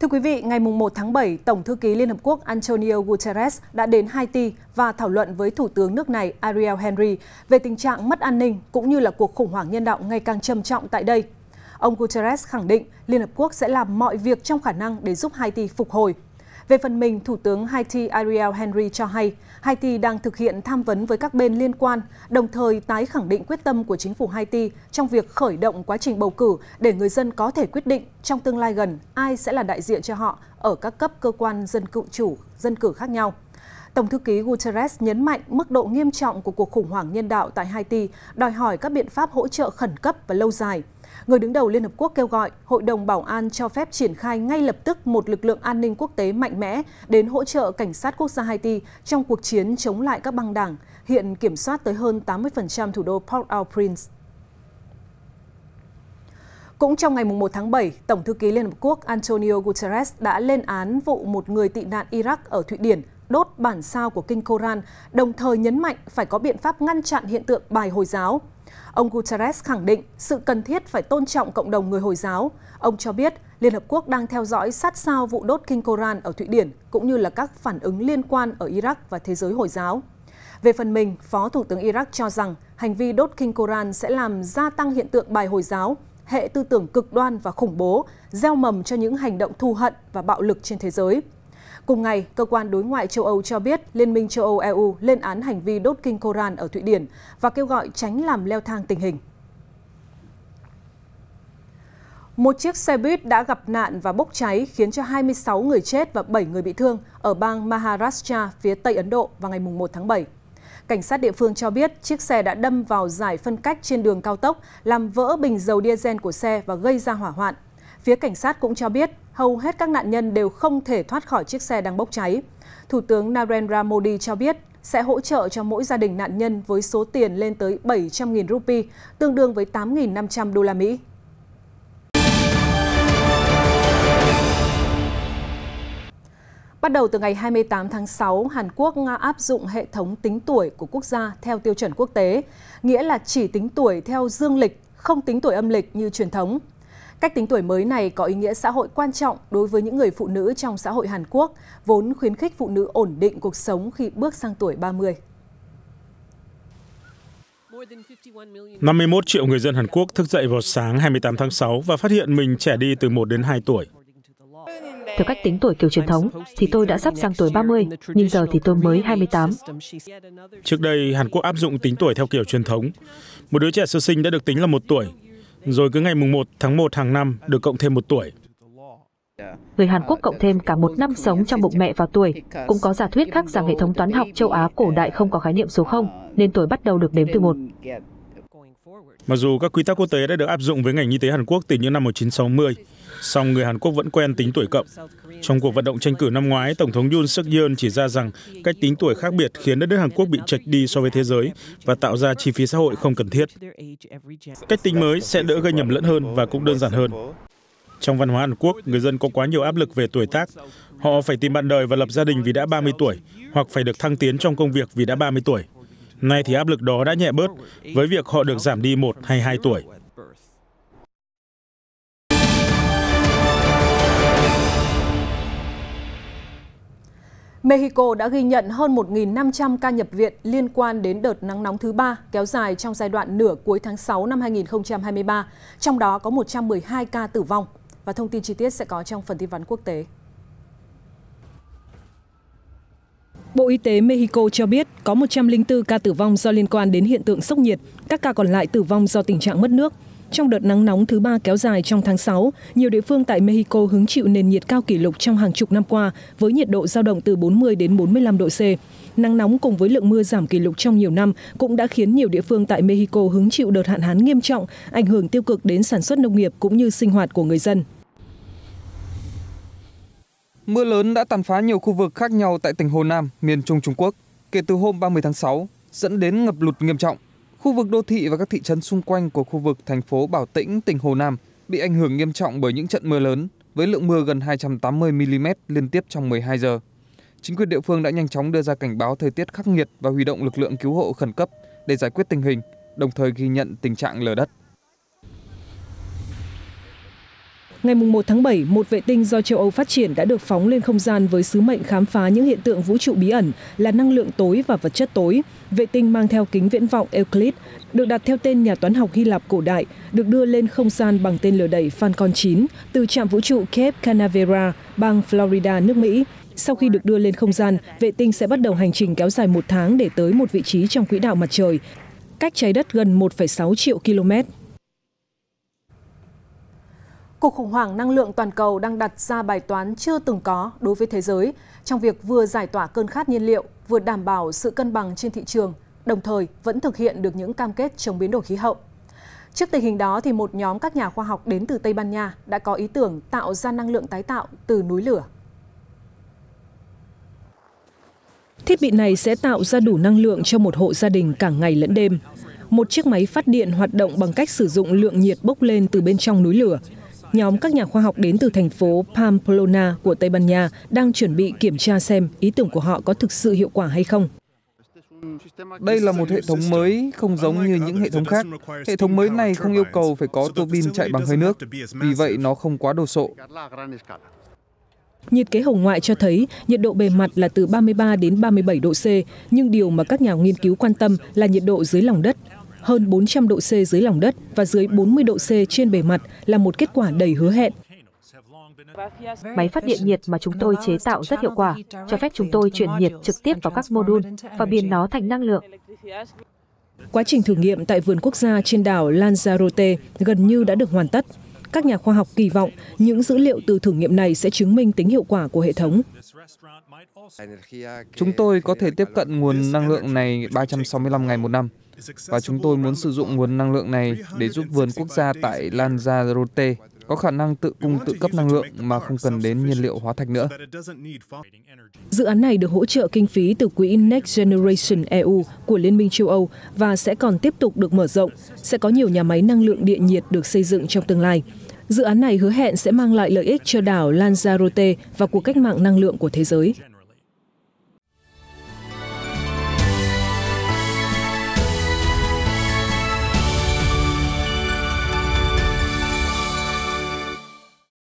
Thưa quý vị, ngày 1 tháng 7, Tổng thư ký Liên Hợp Quốc Antonio Guterres đã đến Haiti và thảo luận với Thủ tướng nước này Ariel Henry về tình trạng mất an ninh cũng như là cuộc khủng hoảng nhân đạo ngày càng trầm trọng tại đây. Ông Guterres khẳng định Liên Hợp Quốc sẽ làm mọi việc trong khả năng để giúp Haiti phục hồi về phần mình, Thủ tướng Haiti Ariel Henry cho hay Haiti đang thực hiện tham vấn với các bên liên quan, đồng thời tái khẳng định quyết tâm của chính phủ Haiti trong việc khởi động quá trình bầu cử để người dân có thể quyết định trong tương lai gần ai sẽ là đại diện cho họ ở các cấp cơ quan dân cựu chủ, dân cử khác nhau. Tổng thư ký Guterres nhấn mạnh mức độ nghiêm trọng của cuộc khủng hoảng nhân đạo tại Haiti đòi hỏi các biện pháp hỗ trợ khẩn cấp và lâu dài – Người đứng đầu Liên Hợp Quốc kêu gọi Hội đồng Bảo an cho phép triển khai ngay lập tức một lực lượng an ninh quốc tế mạnh mẽ đến hỗ trợ cảnh sát quốc gia Haiti trong cuộc chiến chống lại các băng đảng, hiện kiểm soát tới hơn 80% thủ đô Port-au-Prince. Cũng trong ngày 1 tháng 7, Tổng thư ký Liên Hợp Quốc Antonio Guterres đã lên án vụ một người tị nạn Iraq ở Thụy Điển đốt bản sao của kinh Koran, đồng thời nhấn mạnh phải có biện pháp ngăn chặn hiện tượng bài Hồi giáo. Ông Guterres khẳng định sự cần thiết phải tôn trọng cộng đồng người Hồi giáo. Ông cho biết Liên Hợp Quốc đang theo dõi sát sao vụ đốt kinh Koran ở Thụy Điển, cũng như là các phản ứng liên quan ở Iraq và thế giới Hồi giáo. Về phần mình, Phó Thủ tướng Iraq cho rằng hành vi đốt kinh Koran sẽ làm gia tăng hiện tượng bài Hồi giáo, hệ tư tưởng cực đoan và khủng bố, gieo mầm cho những hành động thù hận và bạo lực trên thế giới. Cùng ngày, cơ quan đối ngoại châu Âu cho biết Liên minh châu Âu EU lên án hành vi đốt kinh Koran ở Thụy Điển và kêu gọi tránh làm leo thang tình hình. Một chiếc xe buýt đã gặp nạn và bốc cháy khiến cho 26 người chết và 7 người bị thương ở bang Maharashtra phía Tây Ấn Độ vào ngày 1 tháng 7. Cảnh sát địa phương cho biết chiếc xe đã đâm vào giải phân cách trên đường cao tốc, làm vỡ bình dầu diesel của xe và gây ra hỏa hoạn. Phía cảnh sát cũng cho biết hầu hết các nạn nhân đều không thể thoát khỏi chiếc xe đang bốc cháy. Thủ tướng Narendra Modi cho biết sẽ hỗ trợ cho mỗi gia đình nạn nhân với số tiền lên tới 700.000 rupee, tương đương với 8.500 đô la Mỹ. Bắt đầu từ ngày 28 tháng 6, Hàn Quốc nga áp dụng hệ thống tính tuổi của quốc gia theo tiêu chuẩn quốc tế, nghĩa là chỉ tính tuổi theo dương lịch, không tính tuổi âm lịch như truyền thống. Cách tính tuổi mới này có ý nghĩa xã hội quan trọng đối với những người phụ nữ trong xã hội Hàn Quốc, vốn khuyến khích phụ nữ ổn định cuộc sống khi bước sang tuổi 30. 51 triệu người dân Hàn Quốc thức dậy vào sáng 28 tháng 6 và phát hiện mình trẻ đi từ 1 đến 2 tuổi. Theo cách tính tuổi kiểu truyền thống, thì tôi đã sắp sang tuổi 30, nhưng giờ thì tôi mới 28. Trước đây, Hàn Quốc áp dụng tính tuổi theo kiểu truyền thống. Một đứa trẻ sơ sinh đã được tính là một tuổi, rồi cứ ngày mùng 1 tháng 1 hàng năm được cộng thêm một tuổi. Người Hàn Quốc cộng thêm cả một năm sống trong bụng mẹ vào tuổi, cũng có giả thuyết khác rằng hệ thống toán học châu Á cổ đại không có khái niệm số 0, nên tuổi bắt đầu được đếm từ một. Mặc dù các quy tắc quốc tế đã được áp dụng với ngành y tế Hàn Quốc từ những năm 1960, song người Hàn Quốc vẫn quen tính tuổi cộng. Trong cuộc vận động tranh cử năm ngoái, Tổng thống Yoon suk yeol chỉ ra rằng cách tính tuổi khác biệt khiến đất nước Hàn Quốc bị chệch đi so với thế giới và tạo ra chi phí xã hội không cần thiết. Cách tính mới sẽ đỡ gây nhầm lẫn hơn và cũng đơn giản hơn. Trong văn hóa Hàn Quốc, người dân có quá nhiều áp lực về tuổi tác. Họ phải tìm bạn đời và lập gia đình vì đã 30 tuổi, hoặc phải được thăng tiến trong công việc vì đã 30 tuổi. Nay thì áp lực đó đã nhẹ bớt với việc họ được giảm đi 1 hay 2 tuổi. Mexico đã ghi nhận hơn 1.500 ca nhập viện liên quan đến đợt nắng nóng thứ ba kéo dài trong giai đoạn nửa cuối tháng 6 năm 2023, trong đó có 112 ca tử vong. Và thông tin chi tiết sẽ có trong phần tin vấn quốc tế. Bộ Y tế Mexico cho biết có 104 ca tử vong do liên quan đến hiện tượng sốc nhiệt, các ca còn lại tử vong do tình trạng mất nước, trong đợt nắng nóng thứ ba kéo dài trong tháng 6, nhiều địa phương tại Mexico hứng chịu nền nhiệt cao kỷ lục trong hàng chục năm qua, với nhiệt độ dao động từ 40 đến 45 độ C. Nắng nóng cùng với lượng mưa giảm kỷ lục trong nhiều năm cũng đã khiến nhiều địa phương tại Mexico hứng chịu đợt hạn hán nghiêm trọng, ảnh hưởng tiêu cực đến sản xuất nông nghiệp cũng như sinh hoạt của người dân. Mưa lớn đã tàn phá nhiều khu vực khác nhau tại tỉnh Hồ Nam, miền Trung Trung Quốc kể từ hôm 30 tháng 6, dẫn đến ngập lụt nghiêm trọng khu vực đô thị và các thị trấn xung quanh của khu vực thành phố bảo tĩnh tỉnh hồ nam bị ảnh hưởng nghiêm trọng bởi những trận mưa lớn với lượng mưa gần 280 mm liên tiếp trong 12 giờ. Chính quyền địa phương đã nhanh chóng đưa ra cảnh báo thời tiết khắc nghiệt và huy động lực lượng cứu hộ khẩn cấp để giải quyết tình hình, đồng thời ghi nhận tình trạng lở đất. Ngày 1 tháng 7, một vệ tinh do châu Âu phát triển đã được phóng lên không gian với sứ mệnh khám phá những hiện tượng vũ trụ bí ẩn là năng lượng tối và vật chất tối. Vệ tinh mang theo kính viễn vọng Euclid, được đặt theo tên nhà toán học Hy Lạp cổ đại, được đưa lên không gian bằng tên lửa đẩy Falcon 9 từ trạm vũ trụ Cape Canaveral, bang Florida, nước Mỹ. Sau khi được đưa lên không gian, vệ tinh sẽ bắt đầu hành trình kéo dài một tháng để tới một vị trí trong quỹ đạo mặt trời, cách trái đất gần 1,6 triệu km. Cuộc khủng hoảng năng lượng toàn cầu đang đặt ra bài toán chưa từng có đối với thế giới trong việc vừa giải tỏa cơn khát nhiên liệu, vừa đảm bảo sự cân bằng trên thị trường, đồng thời vẫn thực hiện được những cam kết chống biến đổi khí hậu. Trước tình hình đó thì một nhóm các nhà khoa học đến từ Tây Ban Nha đã có ý tưởng tạo ra năng lượng tái tạo từ núi lửa. Thiết bị này sẽ tạo ra đủ năng lượng cho một hộ gia đình cả ngày lẫn đêm. Một chiếc máy phát điện hoạt động bằng cách sử dụng lượng nhiệt bốc lên từ bên trong núi lửa nhóm các nhà khoa học đến từ thành phố Pamplona của Tây Ban Nha đang chuẩn bị kiểm tra xem ý tưởng của họ có thực sự hiệu quả hay không. Đây là một hệ thống mới, không giống như những hệ thống khác. Hệ thống mới này không yêu cầu phải có tua bin chạy bằng hơi nước, vì vậy nó không quá đồ sộ. Nhiệt kế hồng ngoại cho thấy nhiệt độ bề mặt là từ 33 đến 37 độ C, nhưng điều mà các nhà nghiên cứu quan tâm là nhiệt độ dưới lòng đất, hơn 400 độ C dưới lòng đất và dưới 40 độ C trên bề mặt là một kết quả đầy hứa hẹn. Máy phát điện nhiệt mà chúng tôi chế tạo rất hiệu quả, cho phép chúng tôi chuyển nhiệt trực tiếp vào các mô đun và biến nó thành năng lượng. Quá trình thử nghiệm tại vườn quốc gia trên đảo Lanzarote gần như đã được hoàn tất. Các nhà khoa học kỳ vọng những dữ liệu từ thử nghiệm này sẽ chứng minh tính hiệu quả của hệ thống. Chúng tôi có thể tiếp cận nguồn năng lượng này 365 ngày một năm và chúng tôi muốn sử dụng nguồn năng lượng này để giúp vườn quốc gia tại Lanzarote có khả năng tự cung tự cấp năng lượng mà không cần đến nhiên liệu hóa thạch nữa. Dự án này được hỗ trợ kinh phí từ quỹ Next Generation EU của Liên minh châu Âu và sẽ còn tiếp tục được mở rộng, sẽ có nhiều nhà máy năng lượng điện nhiệt được xây dựng trong tương lai. Dự án này hứa hẹn sẽ mang lại lợi ích cho đảo Lanzarote và cuộc cách mạng năng lượng của thế giới.